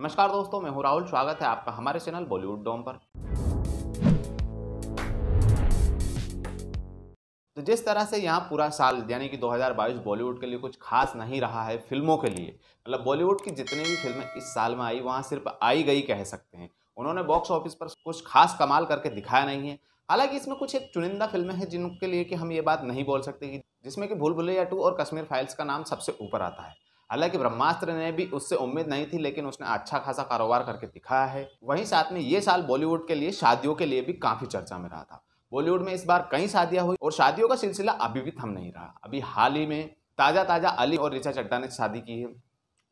नमस्कार दोस्तों मैं हूं राहुल स्वागत है आपका हमारे चैनल बॉलीवुड डॉम पर तो जिस तरह से यहाँ पूरा साल यानी कि 2022 बॉलीवुड के लिए कुछ खास नहीं रहा है फिल्मों के लिए मतलब बॉलीवुड की जितनी भी फिल्में इस साल में आई वहाँ सिर्फ आई गई कह सकते हैं उन्होंने बॉक्स ऑफिस पर कुछ खास कमाल करके दिखाया नहीं है हालांकि इसमें कुछ एक चुनिंदा फिल्में हैं जिनके लिए कि हम ये बात नहीं बोल सकते कि जिसमें कि भूल भुलैया टू और कश्मीर फाइल्स का नाम सबसे ऊपर आता है हालांकि ब्रह्मास्त्र ने भी उससे उम्मीद नहीं थी लेकिन उसने अच्छा खासा कारोबार करके दिखाया है वहीं साथ में ये साल बॉलीवुड के लिए शादियों के लिए भी काफ़ी चर्चा में रहा था बॉलीवुड में इस बार कई शादियां हुई और शादियों का सिलसिला अभी भी थम नहीं रहा अभी हाल ही में ताज़ा ताज़ा अली और ऋचा चड्डा ने शादी की है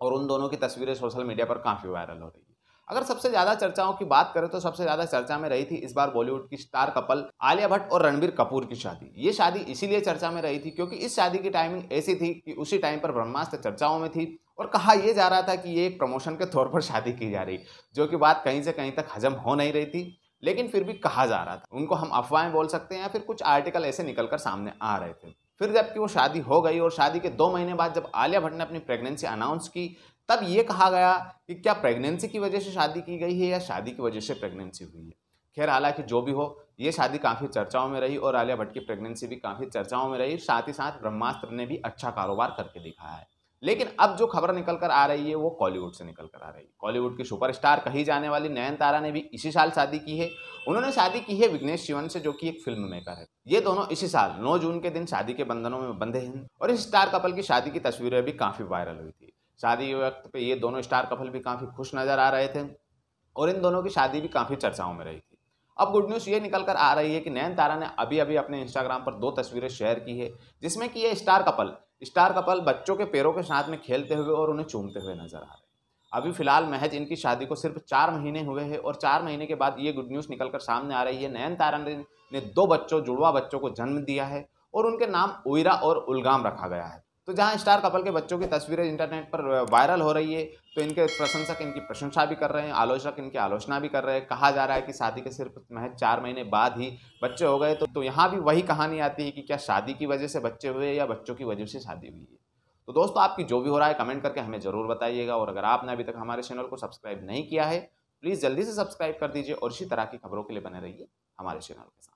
और उन दोनों की तस्वीरें सोशल मीडिया पर काफ़ी वायरल हो रही है अगर सबसे ज्यादा चर्चाओं की बात करें तो सबसे ज्यादा चर्चा में रही थी इस बार बॉलीवुड की स्टार कपल आलिया भट्ट और रणबीर कपूर की शादी ये शादी इसीलिए चर्चा में रही थी क्योंकि इस शादी की टाइमिंग ऐसी थी कि उसी टाइम पर ब्रह्मास्त्र चर्चाओं में थी और कहा यह जा रहा था कि ये एक प्रमोशन के तौर पर शादी की जा रही जो कि बात कहीं से कहीं तक हजम हो नहीं रही थी लेकिन फिर भी कहा जा रहा था उनको हम अफवाहें बोल सकते हैं या फिर कुछ आर्टिकल ऐसे निकल कर सामने आ रहे थे फिर जबकि वो शादी हो गई और शादी के दो महीने बाद जब आलिया भट्ट ने अपनी प्रेगनेंसी अनाउंस की तब ये कहा गया कि क्या प्रेगनेंसी की वजह से शादी की गई है या शादी की वजह से प्रेगनेंसी हुई है खैर हालांकि जो भी हो ये शादी काफ़ी चर्चाओं में रही और आलिया भट्ट की प्रेगनेंसी भी काफ़ी चर्चाओं में रही साथ ही साथ ब्रह्मास्त्र ने भी अच्छा कारोबार करके दिखाया है लेकिन अब जो खबर निकल कर आ रही है वो कॉलीवुड से निकल कर आ रही है कॉलीवुड की सुपरस्टार कही जाने वाली नयनतारा ने भी इसी साल शादी की है उन्होंने शादी की है विघ्नेश शिवन से जो कि एक फिल्म मेकर है ये दोनों इसी साल 9 जून के दिन शादी के बंधनों में बंधे हैं और इस स्टार कपल की शादी की तस्वीरें भी काफ़ी वायरल हुई थी शादी वक्त पे ये दोनों स्टार कपल भी काफ़ी खुश नज़र आ रहे थे और इन दोनों की शादी भी काफ़ी चर्चाओं में रही थी अब गुड न्यूज़ ये निकल कर आ रही है कि नयन तारा ने अभी अभी अपने इंस्टाग्राम पर दो तस्वीरें शेयर की है जिसमें कि ये स्टार कपल स्टार कपल बच्चों के पैरों के साथ में खेलते हुए और उन्हें चूमते हुए नजर आ रहे हैं अभी फिलहाल महज इनकी शादी को सिर्फ चार महीने हुए हैं और चार महीने के बाद ये गुड न्यूज़ निकल कर सामने आ रही है नयन तारा ने दो बच्चों जुड़वा बच्चों को जन्म दिया है और उनके नाम ओइरा और उलगाम रखा गया है तो जहाँ स्टार कपल के बच्चों की तस्वीरें इंटरनेट पर वायरल हो रही है तो इनके प्रशंसक इनकी प्रशंसा भी कर रहे हैं आलोचक इनकी आलोचना भी कर रहे हैं कहा जा रहा है कि शादी के सिर्फ महज चार महीने बाद ही बच्चे हो गए तो, तो यहाँ भी वही कहानी आती है कि क्या शादी की वजह से बच्चे हुए या बच्चों की वजह से शादी हुई है तो दोस्तों आपकी जो भी हो रहा है कमेंट करके हमें ज़रूर बताइएगा और अगर आपने अभी तक हमारे चैनल को सब्सक्राइब नहीं किया है प्लीज़ जल्दी से सब्सक्राइब कर दीजिए और इसी तरह की खबरों के लिए बने रहिए हमारे चैनल के साथ